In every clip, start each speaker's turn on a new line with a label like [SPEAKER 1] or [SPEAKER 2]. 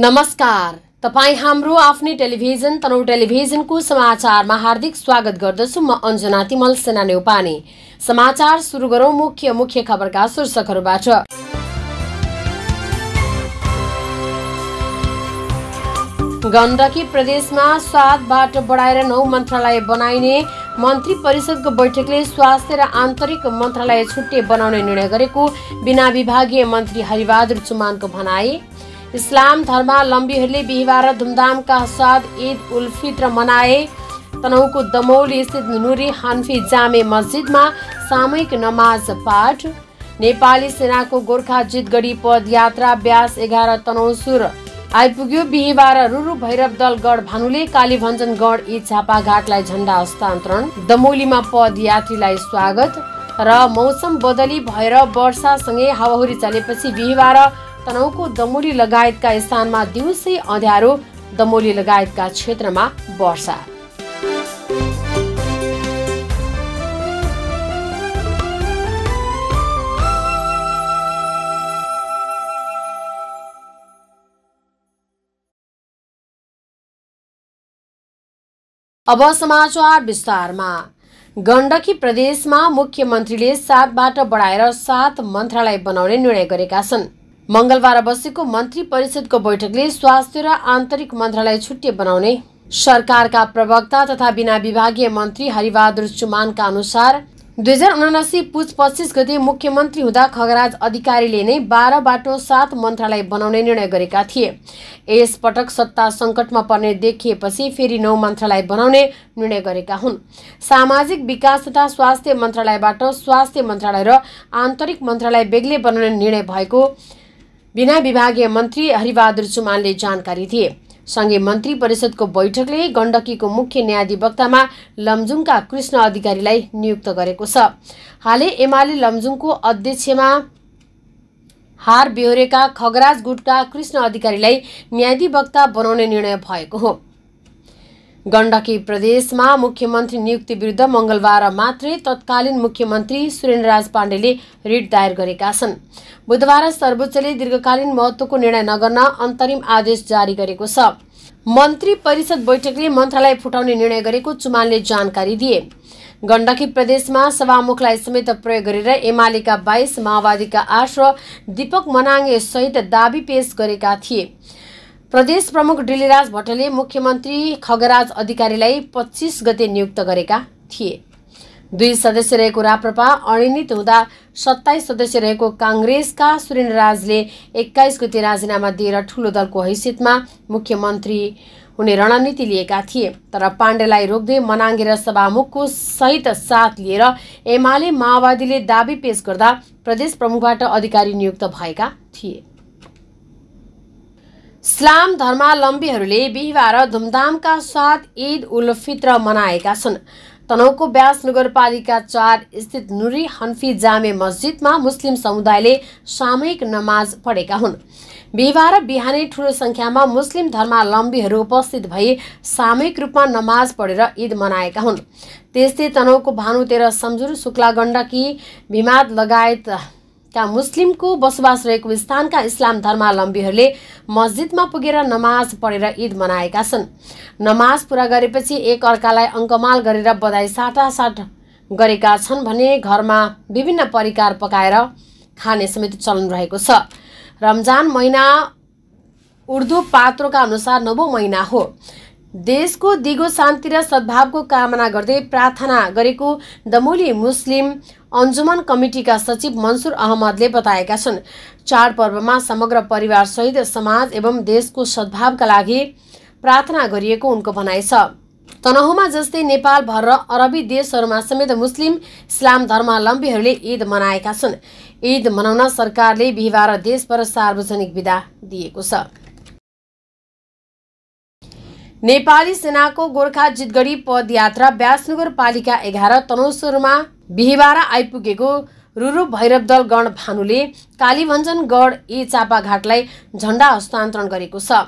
[SPEAKER 1] नमस्कार तपाईँ हाम्रो आफ्नै टेलिभिजन तनहु टेलिभिजनको समाचारमा हार्दिक स्वागत गर्दछु म अञ्जना तिमल सेना नेउपाने समाचार सुरु गरौँ मुख्य मुख्य खबरका शीर्षकहरूबाट गण्डकी प्रदेशमा बाटो बढाएर नौ मन्त्रालय बनाइने मन्त्री परिषदको बैठकले स्वास्थ्य र आन्तरिक मन्त्रालय छुट्टै बनाउने निर्णय गरेको बिना विभागीय मन्त्री हरिबहादुर चुमानको भनाई इस्लाम धर्मावलम्बीहरूले बिहिबार धुमधामका साथ ईद उल फित्र मनाए तनहुको दमौली स्थित नुरी हान्फी जामे मस्जिदमा सामूहिक नमाज पाठ नेपाली सेनाको गोर्खा जितगढी पदयात्रा ब्यास एघार तनौसुर आइपुग्यो बिहिबार रुरु भैरव दल गढ भानुले कालीभञ्जनगढ ई छापाघाटलाई झन्डा हस्तान्तरण दमौलीमा पदयात्रीलाई स्वागत र मौसम बदली भएर वर्षासँगै हावाहुरी चलेपछि बिहिबार तनहुको दमोली लगायतका स्थानमा दिउँसै अँध्यारो दमोली लगायतका क्षेत्रमा वर्षा अब समाचार विस्तारमा गण्डकी प्रदेशमा मुख्यमन्त्रीले सातबाट बढाएर सात मन्त्रालय बनाउने निर्णय गरेका छन् मंगलबार बसेको मन्त्री परिषदको बैठकले स्वास्थ्य र आन्तरिक मन्त्रालय छुट्टी बनाउने सरकारका प्रवक्ता तथा बिना विभागीय मन्त्री हरिबहादुर चुमानका अनुसार दुई हजार उनासी पुज पच्चिस गते मुख्यमन्त्री हुँदा खगराज अधिकारीले नै बाटो सात मन्त्रालय बनाउने निर्णय गरेका थिए यसपटक सत्ता सङ्कटमा पर्ने देखिएपछि फेरि नौ मन्त्रालय बनाउने निर्णय गरेका हुन् सामाजिक विकास तथा स्वास्थ्य मन्त्रालयबाट स्वास्थ्य मन्त्रालय र आन्तरिक मन्त्रालय बेग्लै बनाउने निर्णय भएको बिना विभागीय मन्त्री हरिबहादुर चुमानले जानकारी दिए सँगै मन्त्री परिषदको बैठकले गण्डकीको मुख्य न्यायाधिवक्तामा लमजुङका कृष्ण अधिकारीलाई नियुक्त गरेको छ हालै एमाले लमजुङको अध्यक्षमा हार बेहोरेका खगराज गुटका कृष्ण अधिकारीलाई न्यायाधिवक्ता बनाउने निर्णय भएको हो गण्डकी प्रदेशमा मुख्यमन्त्री नियुक्ति विरुद्ध मङ्गलबार मात्रै तत्कालीन मुख्यमन्त्री सुरेन्द्रराज पाण्डेले रिट दायर गरेका छन् बुधबार सर्वोच्चले दीर्घकालीन महत्त्वको निर्णय नगर्न अन्तरिम आदेश जारी गरेको छ मन्त्री परिषद बैठकले मन्त्रालय फुटाउने निर्णय गरेको चुमानले जानकारी दिए गण्डकी प्रदेशमा सभामुखलाई समेत प्रयोग गरेर एमालेका बाइस माओवादीका आश्र र दिपक मनाङे सहित दावी पेश गरेका थिए प्रदेश प्रमुख डिलिराज भट्टले मुख्यमन्त्री खगराज अधिकारीलाई पच्चिस गते नियुक्त गरेका थिए दुई सदस्य रहेको राप्रपा अनिर्णित हुँदा सत्ताइस सदस्य रहेको काङ्ग्रेसका सुरेन्द्रराजले राजले एक्काइस गते राजीनामा दिएर ठुलो दलको हैसियतमा मुख्यमन्त्री हुने रणनीति लिएका थिए तर पाण्डेलाई रोक्दै मनाङ्गेर सभामुखको सहित साथ लिएर एमाले माओवादीले दावी पेश गर्दा प्रदेश प्रमुखबाट अधिकारी नियुक्त भएका थिए इस्लाम धर्मावलम्बीहरूले बिहिबार धुमधामका साथ ईद उल फित्र मनाएका छन् तनहुको ब्यास नगरपालिका चार स्थित नुरी हन्फी जामे मस्जिदमा मुस्लिम समुदायले सामूहिक नमाज पढेका हुन् बिहिबार बिहानै ठुलो सङ्ख्यामा मुस्लिम धर्मावलम्बीहरू उपस्थित भई सामूहिक रूपमा नमाज पढेर ईद मनाएका हुन् त्यस्तै तनहुको भानु तेह्र सम्झुर शुक्ला गण्डकी भिमाद लगायत का मुस्लिमको बसोबास रहेको स्थानका इस्लाम धर्मावलम्बीहरूले मस्जिदमा पुगेर नमाज पढेर ईद मनाएका छन् नमाज पूरा गरेपछि एक अर्कालाई अङ्कमाल गरेर बधाई साटासाट गरेका छन् भने घरमा विभिन्न परिकार पकाएर खाने समेत चलन रहेको छ रमजान महिना उर्दू पात्रोका अनुसार नवौँ महिना हो देशको दिगो शान्ति र सद्भावको कामना गर्दै प्रार्थना गरेको दमोली मुस्लिम अन्जुमन कमिटीका सचिव मन्सुर अहमदले बताएका छन् चाडपर्वमा समग्र परिवारसहित समाज एवं देशको सद्भावका लागि प्रार्थना गरिएको उनको भनाइ छ तनहुमा जस्तै नेपालभर र अरबी देशहरूमा समेत मुस्लिम इस्लाम धर्मावलम्बीहरूले ईद मनाएका छन् ईद मनाउन सरकारले बिहिबार देशभर सार्वजनिक विदा दिएको छ नेपाली सेनाको गोर्खा जितगढी पदयात्रा ब्यासनगरपालिका एघार तनौसुरमा बिहिबार आइपुगेको रुरूप भैरव दल गण भानुले कालीभञ्जनगढ गढ ए चापाघाटलाई झण्डा हस्तान्तरण गरेको छ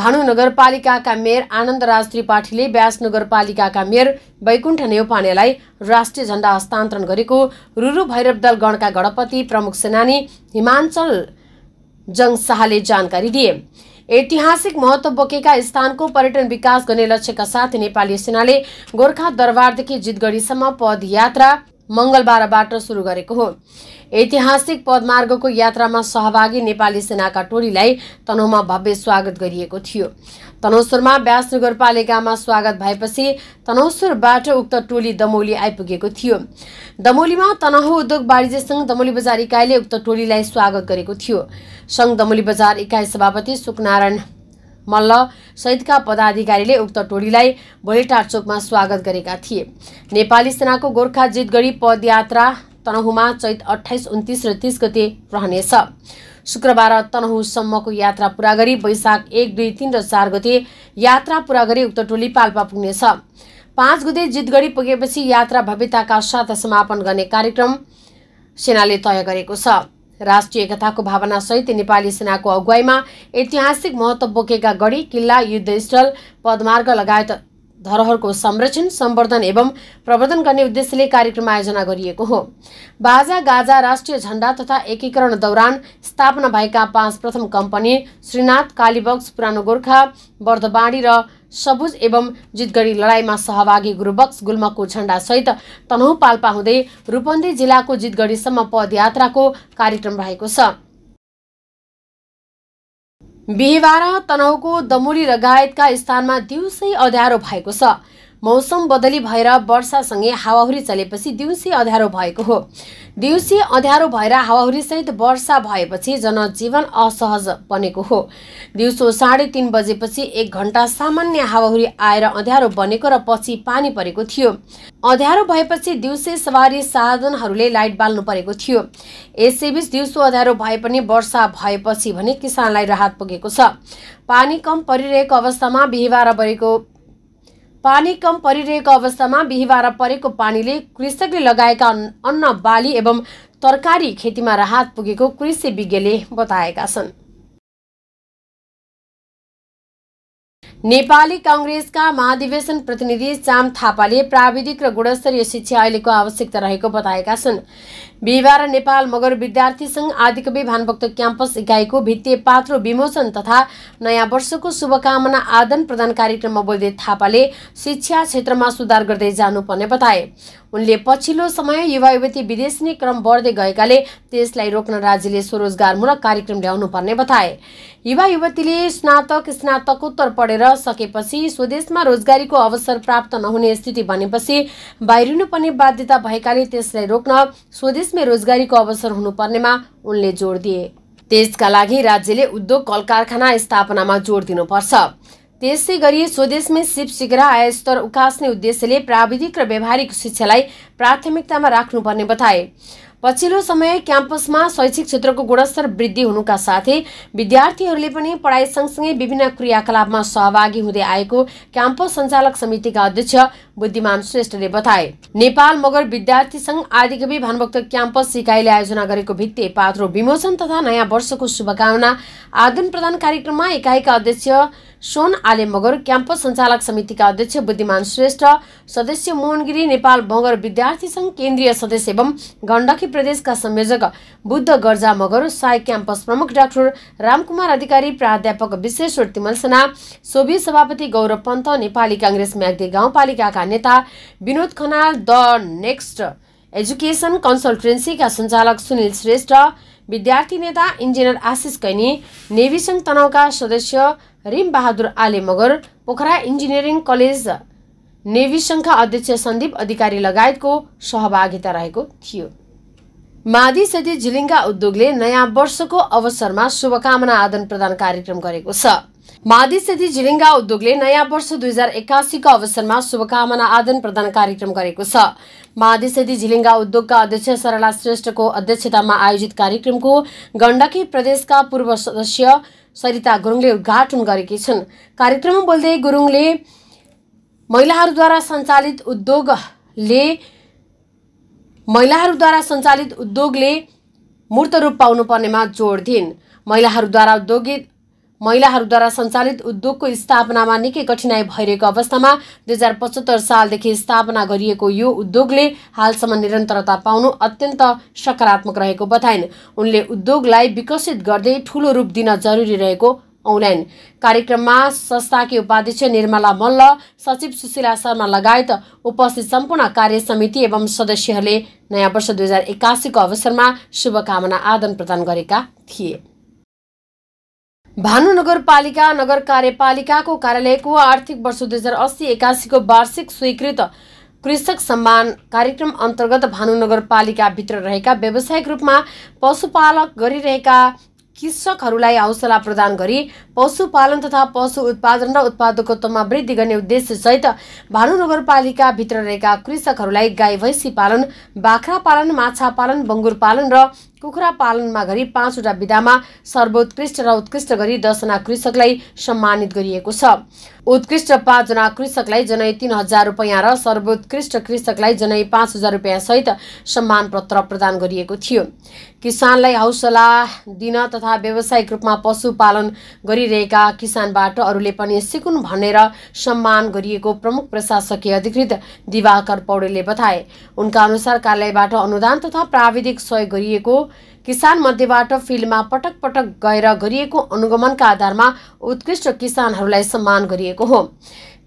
[SPEAKER 1] भानु नगरपालिकाका मेयर आनन्द आनन्दराज त्रिपाठीले ब्यास नगरपालिकाका मेयर वैकुण्ठ नेउपानेलाई राष्ट्रिय झण्डा हस्तान्तरण गरेको रुरु भैरव दल गणका गणपति प्रमुख सेनानी हिमाञ्चल जङ शाहले जानकारी दिए ऐतिहासिक महत्व बोकेका स्थानको पर्यटन विकास गर्ने लक्ष्यका साथ नेपाली सेनाले गोर्खा दरबारदेखि जितगढीसम्म पदयात्रा मंगलबारबाट सुरु गरेको हो ऐतिहासिक पदमार्गको यात्रामा सहभागी नेपाली सेनाका टोलीलाई तनहुमा भव्य स्वागत गरिएको थियो तनौसुरमा ब्यास नगरपालिकामा स्वागत भएपछि तनौसुरबाट उक्त टोली दमौली आइपुगेको थियो दमौलीमा तनहु उद्योग वाणिज्य सङ्घ दमौली बजार इकाइले उक्त टोलीलाई स्वागत गरेको थियो सङ्घ दमौली बजार इकाइ सभापति सुकनारायण मल्ल सहितका पदाधिकारीले उक्त टोलीलाई भोलिटार चोकमा स्वागत गरेका थिए नेपाली सेनाको गोर्खा जितगढी पदयात्रा तनहुमा चैत अठाइस उन्तिस र तिस गते रहनेछ शुक्रबार तनहुसम्मको यात्रा पुरा गरी वैशाख एक दुई तिन र चार गते यात्रा पुरा गरी उक्त टोली पाल्पा पुग्नेछ पाँच गते जितगढी पुगेपछि यात्रा भव्यताका साथ समापन गर्ने कार्यक्रम सेनाले तय गरेको छ राष्ट्रिय एकताको भावनासहित नेपाली सेनाको अगुवाईमा ऐतिहासिक महत्त्व बोकेका गढी किल्ला युद्धस्थल पदमार्ग लगायत धरोहरको संरक्षण सम्वर्धन एवं प्रवर्धन गर्ने उद्देश्यले कार्यक्रम आयोजना गरिएको हो बाजा गाजा राष्ट्रिय झण्डा तथा एकीकरण दौरान स्थापना भएका पाँच प्रथम कम्पनी श्रीनाथ कालीबक्स पुरानो गोर्खा बर्दबाडी र सबुज एवं जितगढी लडाईँमा सहभागी गुरुबक्स गुल्मको झण्डासहित तनहु पाल्पा हुँदै रूपन्दी जिल्लाको जितगढीसम्म पदयात्राको कार्यक्रम रहेको छ बिहिबार तनहुको दमोली लगायतका स्थानमा दिउँसै अध्यारो भएको छ मौसम बदली भएर वर्षासँगै हावाहुरी चलेपछि दिउँसी अँध्यारो भएको हो दिउँसी अध्यारो भएर हावाहुरीसहित वर्षा भएपछि जनजीवन असहज बनेको हो दिउँसो साढे तिन बजेपछि एक घन्टा सामान्य हावाहुरी आएर अँध्यारो बनेको र पछि पानी परेको थियो अँध्यारो भएपछि दिउँसे सवारी साधनहरूले लाइट बाल्नु परेको थियो यसैबीच दिउँसो अँध्यारो भए पनि वर्षा भएपछि भने किसानलाई राहत पुगेको छ पानी कम परिरहेको अवस्थामा बिहिबार बढेको पानी कम परिरहेको अवस्थामा बिहिबार परेको पानीले कृषकले लगाएका अन्न बाली एवं तरकारी खेतीमा राहत पुगेको कृषि विज्ञले बताएका छन् नेपाली काङ्ग्रेसका महाधिवेशन प्रतिनिधि चाम थापाले प्राविधिक र गुणस्तरीय शिक्षा अहिलेको आवश्यकता रहेको बताएका छन् बिहिबार नेपाल मगर विद्यार्थी सङ्घ आदिकवि भानुभक्त क्याम्पस इकाइको भित्तीय पात्रो विमोचन तथा नयाँ वर्षको शुभकामना आदान प्रदान कार्यक्रममा बोल्दै थापाले शिक्षा क्षेत्रमा सुधार गर्दै जानुपर्ने बताए उनले पछिल्लो समय युवा युवती विदेश नै क्रम बढ्दै गएकाले त्यसलाई रोक्न राज्यले स्वरोजगारमूलक कार्यक्रम ल्याउनु पर्ने बताए युवा युवतीले स्नातक स्नातकोत्तर पढेर सकेपछि स्वदेशमा रोजगारीको अवसर प्राप्त नहुने स्थिति बनेपछि बाहिरिनुपर्ने बाध्यता भएकाले त्यसलाई रोक्न स्वदेश देशमै रोजगारीको अवसर हुनुपर्नेमा उनले जोड दिए त्यसका लागि राज्यले उद्योग कल कारखाना स्थापनामा जोड दिनुपर्छ त्यसै गरी स्वदेशमै सिप शीघ्र आय स्तर उकास्ने उद्देश्यले प्राविधिक र व्यावहारिक शिक्षालाई प्राथमिकतामा राख्नुपर्ने बताए पछिल्लो समय क्याम्पसमा शैक्षिक क्षेत्रको गुणस्तर वृद्धि हुनुका साथै विद्यार्थीहरूले पनि पढाइ सँगसँगै विभिन्न क्रियाकलापमा सहभागी हुँदै आएको क्याम्पस सञ्चालक समितिका अध्यक्ष बुद्धिमान श्रेष्ठले बताए नेपाल मगर विद्यार्थी संघ आदिकवि भानुभक्त क्याम्पस सिकाइले आयोजना गरेको भित्ते पात्रो विमोचन तथा नयाँ वर्षको शुभकामना आदान प्रदान कार्यक्रममा एकाइका अध्यक्ष सोन आले मगर क्याम्पस सञ्चालक समितिका अध्यक्ष बुद्धिमान श्रेष्ठ सदस्य मोहन गिरी नेपाल मगर विद्यार्थी संघ केन्द्रीय सदस्य एवं गण्डकी प्रदेशका संयोजक बुद्ध गर्जा मगर साई क्याम्पस प्रमुख डाक्टर रामकुमार अधिकारी प्राध्यापक विश्वेश्वर तिमलसेना सोभि सभापति गौरव पन्त नेपाली काङ्ग्रेस म्याग्दी गाउँपालिकाका नेता Binod Khanal the next education कन्सल्टेन्सीका सञ्चालक सुनिल श्रेष्ठ विद्यार्थी नेता इन्जिनियर आशिष कैनी नेभी सङ्घ तनावका सदस्य रिम बहादुर आले मगर पोखरा इन्जिनियरिङ कलेज नेभी सङ्घका अध्यक्ष सन्दीप अधिकारी लगायतको सहभागिता रहेको थियो मादी सेती झिलिङ्गा उद्योगले नयाँ वर्षको अवसरमा शुभकामना आदान प्रदान कार्यक्रम गरेको छ सेती झिलिङ्गा उद्योगले नयाँ वर्ष दुई हजार एक्कासीको अवसरमा शुभकामना आदान प्रदान कार्यक्रम गरेको छ सेती झिलिङ्गा उद्योगका अध्यक्ष सरला श्रेष्ठको अध्यक्षतामा आयोजित कार्यक्रमको गण्डकी प्रदेशका पूर्व सदस्य सरिता गुरुङले उद्घाटन गरेकी छन् कार्यक्रममा बोल्दै गुरुङले महिलाहरूद्वारा सञ्चालित उद्योगले महिलाहरूद्वारा सञ्चालित उद्योगले मूर्त रूप पाउनुपर्नेमा जोड दिइन् महिलाहरूद्वारा उद्योगित महिलाहरूद्वारा सञ्चालित उद्योगको स्थापनामा निकै कठिनाई भइरहेको अवस्थामा दुई हजार पचहत्तर सालदेखि स्थापना गरिएको यो उद्योगले हालसम्म निरन्तरता पाउनु अत्यन्त सकारात्मक रहेको बताइन् उनले उद्योगलाई विकसित गर्दै ठूलो रूप दिन जरुरी रहेको औलाइन् कार्यक्रममा संस्थाकी उपाध्यक्ष निर्मला मल्ल सचिव सुशीला शर्मा लगायत उपस्थित सम्पूर्ण कार्य समिति एवं सदस्यहरूले नयाँ वर्ष दुई हजार एक्कासीको अवसरमा शुभकामना आदान प्रदान गरेका थिए भानु नगरपालिका नगर कार्यपालिकाको कार्यालयको आर्थिक वर्ष दुई हजार अस्सी एकासीको वार्षिक स्वीकृत कृषक सम्मान कार्यक्रम अन्तर्गत भानु नगरपालिकाभित्र रहेका व्यावसायिक रूपमा पशुपालक गरिरहेका कृषकहरूलाई हौसला प्रदान गरी पशुपालन तथा पशु उत्पादन र उत्पादकत्वमा वृद्धि गर्ने उद्देश्यसहित भानु नगरपालिकाभित्र रहेका कृषकहरूलाई गाई भैँसी पालन बाख्रा पालन माछा पालन बङ्गुर पालन र कुखुरा पालनमा गरी पाँचवटा विधामा सर्वोत्कृष्ट र उत्कृष्ट गरी दसजना कृषकलाई सम्मानित गरिएको छ उत्कृष्ट पाँचजना कृषकलाई जनै तिन हजार रुपियाँ र सर्वोत्कृष्ट कृषकलाई जनै पाँच हजार रुपियाँसहित सम्मान पत्र प्रदान गरिएको थियो किसानलाई हौसला दिन तथा व्यावसायिक रूपमा पशुपालन गरिरहेका किसानबाट अरूले पनि सिकुन् भनेर सम्मान गरिएको प्रमुख प्रशासकीय अधिकृत दिवाकर पौडेलले बताए उनका अनुसार कार्यालयबाट अनुदान तथा प्राविधिक सहयोग गरिएको किसान मध्येबाट फिल्डमा पटक पटक गएर गरिएको अनुगमनका आधारमा उत्कृष्ट किसानहरूलाई सम्मान गरिएको हो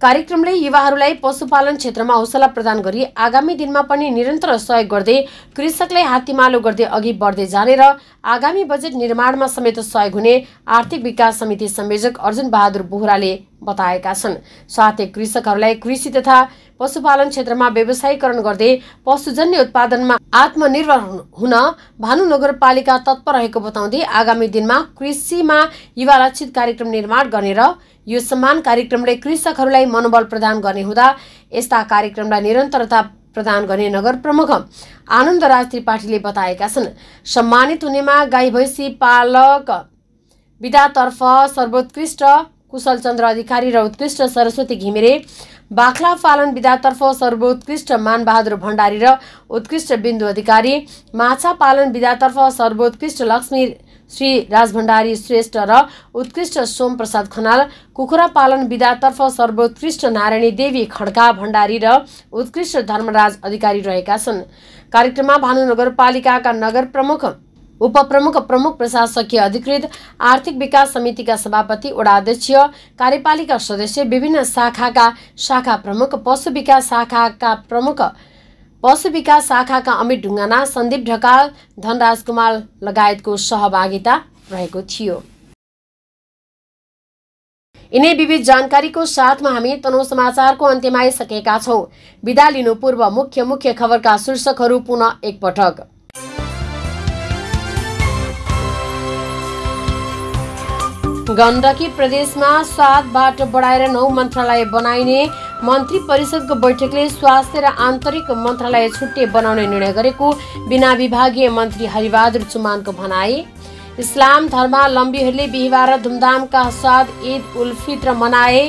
[SPEAKER 1] कार्यक्रमले युवाहरूलाई पशुपालन क्षेत्रमा हौसला प्रदान गरी आगामी दिनमा पनि निरन्तर सहयोग गर्दै कृषकलाई हात्तीमालो गर्दै अघि बढ्दै जाने र आगामी बजेट निर्माणमा समेत सहयोग हुने आर्थिक विकास समिति संयोजक अर्जुन बहादुर बोहराले बताएका छन् साथै कृषकहरूलाई कृषि तथा पशुपालन क्षेत्रमा व्यवसायीकरण गर्दै पशुजन्य उत्पादनमा आत्मनिर्भर हुन भानु नगरपालिका तत्पर रहेको बताउँदै आगामी दिनमा कृषिमा युवा लक्षित कार्यक्रम निर्माण गर्ने र यो सम्मान कार्यक्रमले कृषकहरूलाई मनोबल प्रदान गर्ने हुँदा यस्ता कार्यक्रमलाई निरन्तरता प्रदान गर्ने नगर प्रमुख आनन्द राज त्रिपाठीले बताएका छन् सम्मानित हुनेमा गाई भैँसी पालक विधातर्फ सर्वोत्कृष्ट कुशलचन्द्र अधिकारी र उत्कृष्ट सरस्वती घिमिरे बाख्ला पालन विधातर्फ सर्वोत्कृष्ट मानबहादुर भण्डारी र उत्कृष्ट बिन्दु अधिकारी माछा पालन विधातर्फ सर्वोत्कृष्ट लक्ष्मी श्री राजभण्डारी श्रेष्ठ र उत्कृष्ट सोमप्रसाद खनाल कुखुरा पालन विधातर्फ सर्वोत्कृष्ट नारायणी देवी खड्का भण्डारी र उत्कृष्ट धर्मराज अधिकारी रहेका छन् कार्यक्रममा भानु नगरपालिकाका नगर प्रमुख उपप्रमुख प्रमुख प्रशासकीय अधिकृत आर्थिक विकास समितिका सभापति वडाध्यक्ष कार्यपालिका सदस्य विभिन्न शाखाका शाखा प्रमुख पशु विकास शाखाका प्रमुख पशु विकास शाखाका अमित ढुङ्गाना सन्दीप ढकाल धनराज कुमार लगायतको सहभागिता रहेको थियो यिनै विविध जानकारीको साथमा हामी तनौ समाचारको अन्त्यमा आइसकेका छौँ विदा लिनु पूर्व मुख्य मुख्य खबरका शीर्षकहरू पुनः एकपटक गण्डकी प्रदेशमा सातबाट बढाएर नौ मन्त्रालय बनाइने मन्त्री परिषदको बैठकले स्वास्थ्य र आन्तरिक मन्त्रालय छुट्टै बनाउने निर्णय गरेको बिना विभागीय मन्त्री हरिबहादुर चुमानको भनाए इस्लाम धर्मावलम्बीहरूले बिहिबार धुमधामका साथ ईद उल फित्र मनाए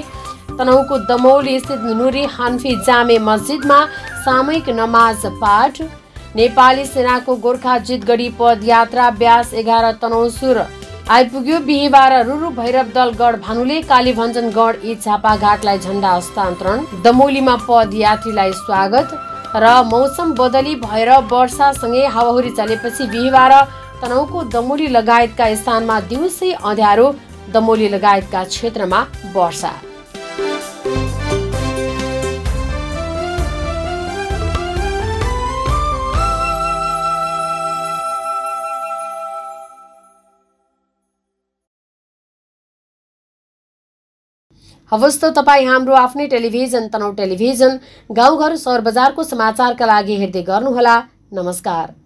[SPEAKER 1] तनहुको दमौली स्थित नुरी हन्फी जामे मस्जिदमा सामूहिक नमाज पाठ नेपाली सेनाको गोर्खा जितगढी पदयात्रा ब्यास एघार तनहुसुर आइपुग्यो बिहिबार रुरु भैरव गढ भानुले गढ यी घाटलाई झण्डा हस्तान्तरण दमौलीमा पदयात्रीलाई स्वागत र मौसम बदली भएर वर्षासँगै हावाहुरी चलेपछि बिहिबार तनहुको दमोली लगायतका स्थानमा दिउँसै अँध्यारो दमोली लगायतका क्षेत्रमा वर्षा हवस् त तपाईँ हाम्रो आफ्नै टेलिभिजन तनौ टेलिभिजन गाउँघर सहर बजारको समाचारका लागि हेर्दै गर्नुहोला नमस्कार